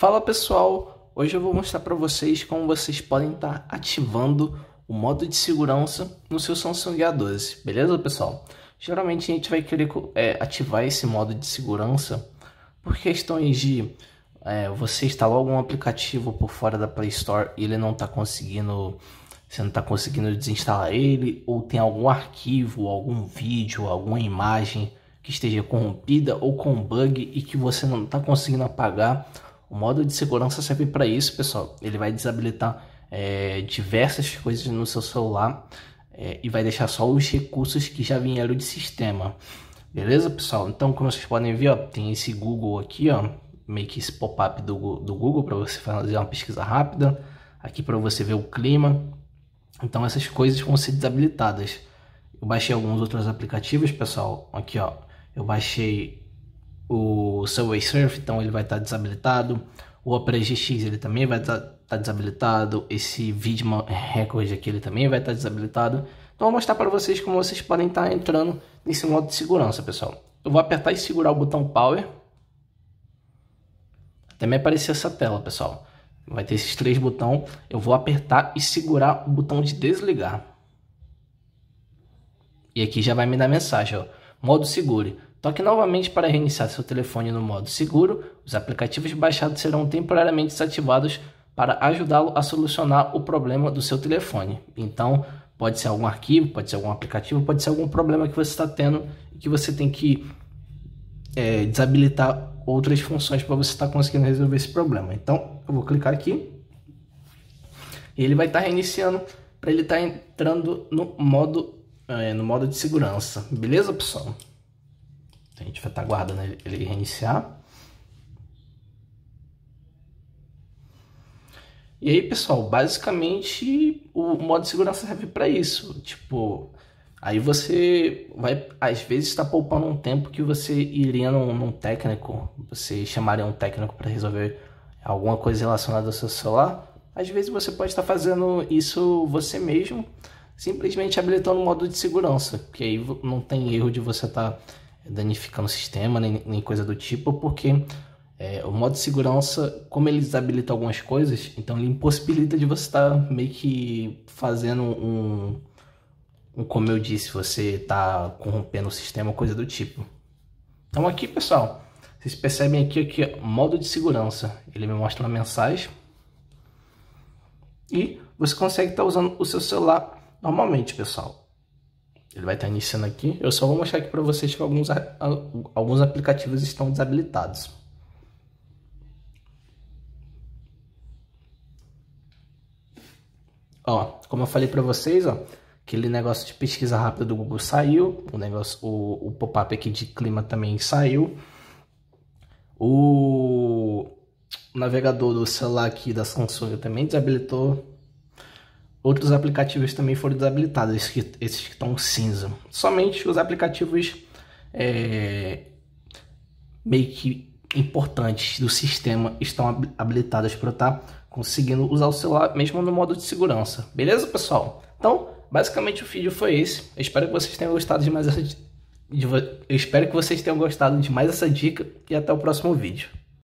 Fala pessoal, hoje eu vou mostrar para vocês como vocês podem estar tá ativando o modo de segurança no seu Samsung A12, beleza pessoal? Geralmente a gente vai querer é, ativar esse modo de segurança por questões de é, você instalar algum aplicativo por fora da Play Store e ele não está conseguindo você não está conseguindo desinstalar ele, ou tem algum arquivo, algum vídeo, alguma imagem que esteja corrompida ou com bug e que você não está conseguindo apagar o modo de segurança serve para isso, pessoal. Ele vai desabilitar é, diversas coisas no seu celular é, e vai deixar só os recursos que já vieram de sistema. Beleza, pessoal? Então, como vocês podem ver, ó, tem esse Google aqui, ó, meio que esse pop-up do, do Google para você fazer uma pesquisa rápida. Aqui para você ver o clima. Então, essas coisas vão ser desabilitadas. Eu baixei alguns outros aplicativos, pessoal. Aqui, ó, eu baixei o Subway Surf, então ele vai estar tá desabilitado. O Opera GX ele também vai estar tá, tá desabilitado. Esse Vidman Record aqui ele também vai estar desabilitado. Então vou mostrar para vocês como vocês podem estar tá entrando nesse modo de segurança, pessoal. Eu vou apertar e segurar o botão Power. Até me aparecer essa tela, pessoal. Vai ter esses três botões. Eu vou apertar e segurar o botão de desligar. E aqui já vai me dar mensagem, ó. Modo segure. Toque novamente para reiniciar seu telefone no modo seguro. Os aplicativos baixados serão temporariamente desativados para ajudá-lo a solucionar o problema do seu telefone. Então, pode ser algum arquivo, pode ser algum aplicativo, pode ser algum problema que você está tendo e que você tem que é, desabilitar outras funções para você estar tá conseguindo resolver esse problema. Então, eu vou clicar aqui e ele vai estar tá reiniciando para ele estar tá entrando no modo, é, no modo de segurança. Beleza, pessoal? A gente vai estar tá aguardando ele reiniciar. E aí, pessoal, basicamente o modo de segurança serve para isso. Tipo, aí você vai, às vezes, está poupando um tempo que você iria num, num técnico, você chamaria um técnico para resolver alguma coisa relacionada ao seu celular. Às vezes você pode estar tá fazendo isso você mesmo, simplesmente habilitando o modo de segurança, que aí não tem erro de você estar. Tá danificar o sistema, nem, nem coisa do tipo, porque é, o modo de segurança, como ele desabilita algumas coisas, então ele impossibilita de você estar tá meio que fazendo um, um, Como eu disse, você está corrompendo o sistema, coisa do tipo. Então aqui, pessoal, vocês percebem aqui, aqui modo de segurança. Ele me mostra uma mensagem. E você consegue estar tá usando o seu celular normalmente, pessoal. Ele vai estar iniciando aqui. Eu só vou mostrar aqui para vocês que alguns, alguns aplicativos estão desabilitados. Ó, como eu falei para vocês, ó, aquele negócio de pesquisa rápida do Google saiu, o negócio, o, o pop-up aqui de clima também saiu. O navegador do celular aqui da Samsung também desabilitou Outros aplicativos também foram desabilitados, esses que, esses que estão cinza. Somente os aplicativos é, meio que importantes do sistema estão habilitados para estar tá conseguindo usar o celular mesmo no modo de segurança. Beleza, pessoal? Então, basicamente o vídeo foi esse. Eu espero que vocês tenham gostado de mais essa eu espero que vocês tenham gostado de mais essa dica e até o próximo vídeo.